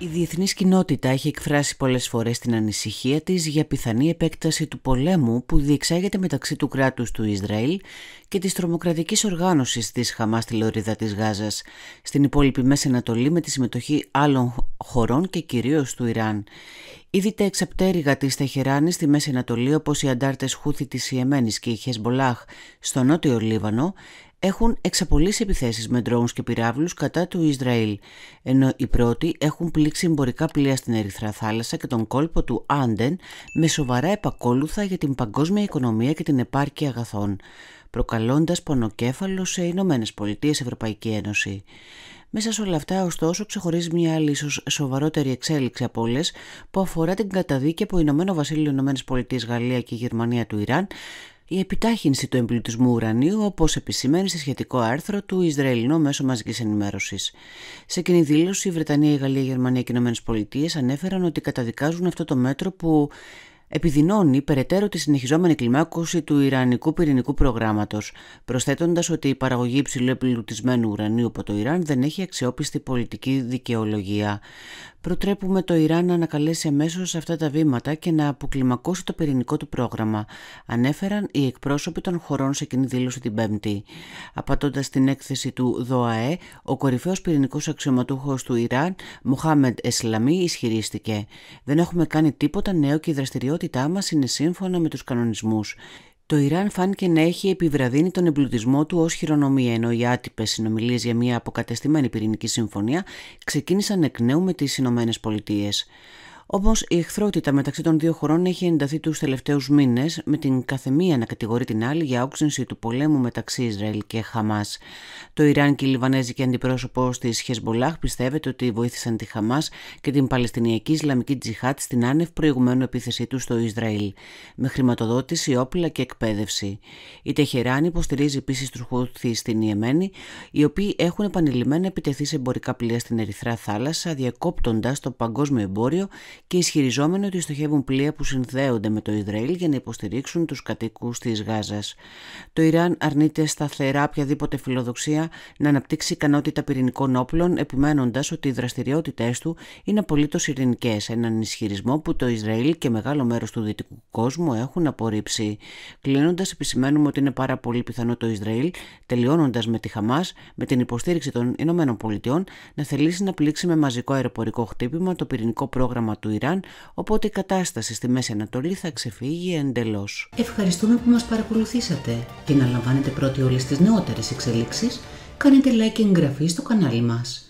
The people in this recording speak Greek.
Η διεθνής κοινότητα έχει εκφράσει πολλές φορές την ανησυχία της για πιθανή επέκταση του πολέμου που διεξάγεται μεταξύ του κράτους του Ισραήλ και της τρομοκρατικής οργάνωσης της Χαμάς στη Λωρίδα της Γάζας, στην υπόλοιπη Μέση Ανατολή με τη συμμετοχή άλλων χωρών και κυρίως του Ιράν. Ήδη τα εξαπτέρυγα της Τεχεράνης στη Μέση Ανατολή, όπως οι αντάρτες Χούθη της Ιεμένης και η Χεσμολάχ στο νότιο Λίβανο, έχουν εξαπολύσει επιθέσεις με ντρόουν και πυράβλους κατά του Ισραήλ, ενώ οι πρώτοι έχουν πλήξει εμπορικά πλοία στην Ερυθρά Θάλασσα και τον κόλπο του Άντεν με σοβαρά επακόλουθα για την παγκόσμια οικονομία και την επάρκεια αγαθών, προκαλώντας πονοκέφαλο σε Ηνωμένες Πολιτείες Ευρωπαϊκή Ένωση. Μέσα σε όλα αυτά, ωστόσο, ξεχωρίζει μια άλλη ίσως σοβαρότερη εξέλιξη από όλες που αφορά την καταδίκη από Ηνωμένο Βασίλειο, Ηνωμένες Πολιτείες, Γαλλία και Γερμανία του Ιράν η επιτάχυνση του εμπλουτισμού ουρανίου, όπως επισημαίνει σε σχετικό άρθρο του Ισραηλινού Μέσο Μαζικής Ενημέρωσης. Σε κοινή δήλωση, η Βρετανία, η Γαλλία, η Γερμανία και οι ΗΠΑ ανέφεραν ότι καταδικάζουν αυτό το μέτρο που επιδεινώνει περαιτέρω τη συνεχιζόμενη κλιμάκωση του Ιρανικού πυρηνικού προγράμματος, προσθέτοντας ότι η παραγωγή υψηλού επιλουτισμένου ουρανίου από το Ιράν δεν έχει αξιόπιστη πολιτική δικαιολογία προτρέπουμε το Ιράν να ανακαλέσει αμέσως αυτά τα βήματα και να αποκλιμακώσει το πυρηνικό του πρόγραμμα, ανέφεραν οι εκπρόσωποι των χωρών σε κοινή δήλωση την Πέμπτη. Απατώντας την έκθεση του ΔΟΑΕ, ο κορυφαίος πυρηνικός αξιωματούχος του Ιράν, Μουχάμεντ Εσλαμί, ισχυρίστηκε: Δεν έχουμε κάνει τίποτα νέο και η δραστηριότητά μας είναι σύμφωνα με τους κανονισμούς. Το Ιράν φάνηκε να έχει επιβραδύνει τον εμπλουτισμό του ως χειρονομία, ενώ οι άτυπες συνομιλίες για μια αποκατεστημένη πυρηνική συμφωνία ξεκίνησαν εκ νέου με τις Ηνωμένες Όμως, η εχθρότητα μεταξύ των δύο χωρών έχει ενταθεί τους τελευταίους μήνες, με την καθεμία να κατηγορεί την άλλη για όξυνση του πολέμου μεταξύ Ισραήλ και Χαμάς. Το Ιράν και η Λιβανέζικη αντιπρόσωπος της Χεσμολάχ πιστεύεται ότι βοήθησαν τη Χαμάς και την Παλαιστινιακή Ισλαμική Τζιχάτ στην άνευ προηγουμένου επίθεσή τους στο Ισραήλ, με χρηματοδότηση, όπλα και εκπαίδευση. Η Τεχεράν υποστηρίζει επίσης τους Χούθη στην Ιεμένη, οι οποίοι έχουν επανειλημμένα επιτεθεί σε εμπορικά πλοία στην Ερυθρά Θάλασσα, διακόπτοντας το παγκόσμιο εμπόριο και ισχυριζόμενο ότι στοχεύουν πλοία που συνδέονται με το Ισραήλ για να υποστηρίξουν τους κατοίκους της Γάζας. Το Ιράν αρνείται σταθερά οποιαδήποτε φιλοδοξία να αναπτύξει ικανότητα πυρηνικών όπλων επιμένοντας ότι οι δραστηριότητές του είναι απολύτως ειρηνικές, έναν ισχυρισμό που το Ισραήλ και μεγάλο μέρος του δυτικού κόσμου έχουν απορρίψει. Κλείνοντας επισημαίνουμε ότι είναι πάρα πολύ πιθανό το Ισραήλ, τελειώνοντας με τη Χαμάς, με την υποστήριξη των ΗΠΑ να θελήσει να πλήξει με μαζικό αεροπορικό χτύπημα το πυρηνικό πρόγραμμα του του Ιράν, οπότε η κατάσταση στη Μέση Ανατολή θα ξεφύγει εντελώς. Ευχαριστούμε που μας παρακολουθήσατε και να λαμβάνετε πρώτοι όλες τις νεότερες εξελίξεις. κάνετε like και εγγραφή στο κανάλι μας.